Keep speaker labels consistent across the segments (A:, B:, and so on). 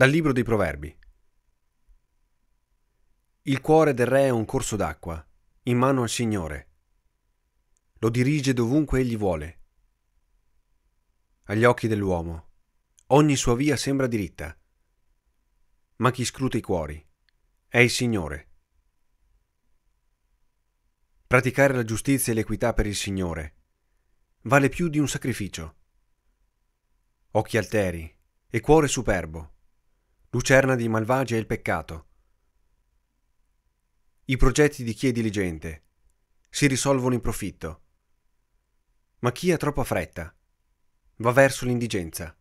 A: Dal libro dei Proverbi. Il cuore del re è un corso d'acqua, in mano al Signore. Lo dirige dovunque egli vuole. Agli occhi dell'uomo, ogni sua via sembra diritta, ma chi scruta i cuori è il Signore. Praticare la giustizia e l'equità per il Signore vale più di un sacrificio. Occhi alteri e cuore superbo Lucerna dei Malvagi e il peccato. I progetti di chi è diligente si risolvono in profitto. Ma chi ha troppa fretta va verso l'indigenza.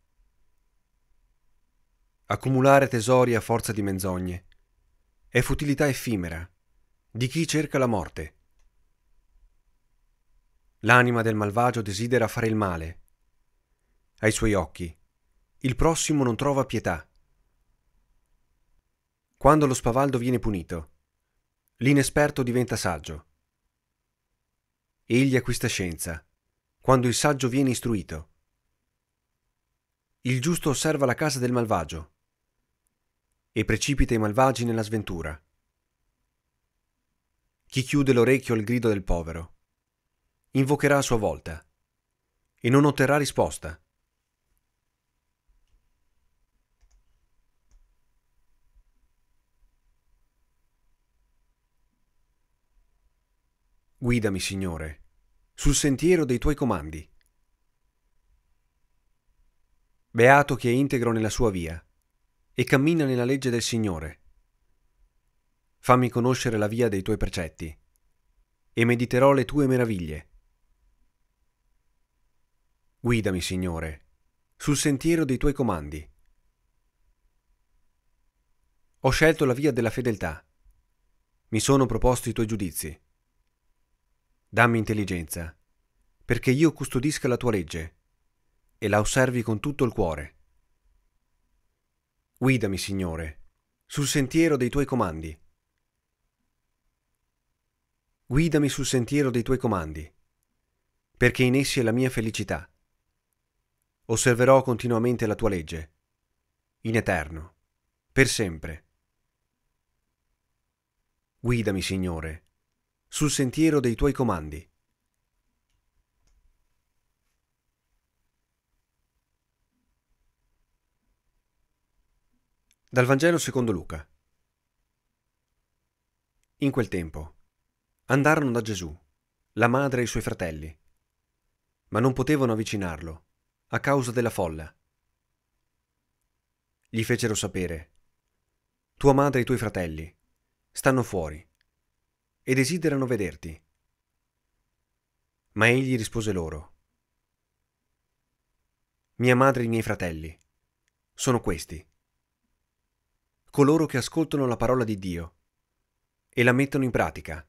A: Accumulare tesori a forza di menzogne è futilità effimera di chi cerca la morte. L'anima del malvagio desidera fare il male. Ai suoi occhi il prossimo non trova pietà. Quando lo spavaldo viene punito, l'inesperto diventa saggio. Egli acquista scienza, quando il saggio viene istruito. Il giusto osserva la casa del malvagio e precipita i malvagi nella sventura. Chi chiude l'orecchio al grido del povero invocherà a sua volta e non otterrà risposta. Guidami, Signore, sul sentiero dei tuoi comandi. Beato chi è integro nella sua via e cammina nella legge del Signore. Fammi conoscere la via dei tuoi precetti e mediterò le tue meraviglie. Guidami, Signore, sul sentiero dei tuoi comandi. Ho scelto la via della fedeltà. Mi sono proposto i tuoi giudizi. Dammi intelligenza, perché io custodisca la tua legge e la osservi con tutto il cuore. Guidami, Signore, sul sentiero dei tuoi comandi. Guidami sul sentiero dei tuoi comandi, perché in essi è la mia felicità. Osserverò continuamente la tua legge, in eterno, per sempre. Guidami, Signore, sul sentiero dei tuoi comandi. Dal Vangelo secondo Luca. In quel tempo andarono da Gesù, la madre e i suoi fratelli, ma non potevano avvicinarlo a causa della folla. Gli fecero sapere, tua madre e i tuoi fratelli stanno fuori e desiderano vederti. Ma egli rispose loro, Mia madre e i miei fratelli sono questi, coloro che ascoltano la parola di Dio e la mettono in pratica.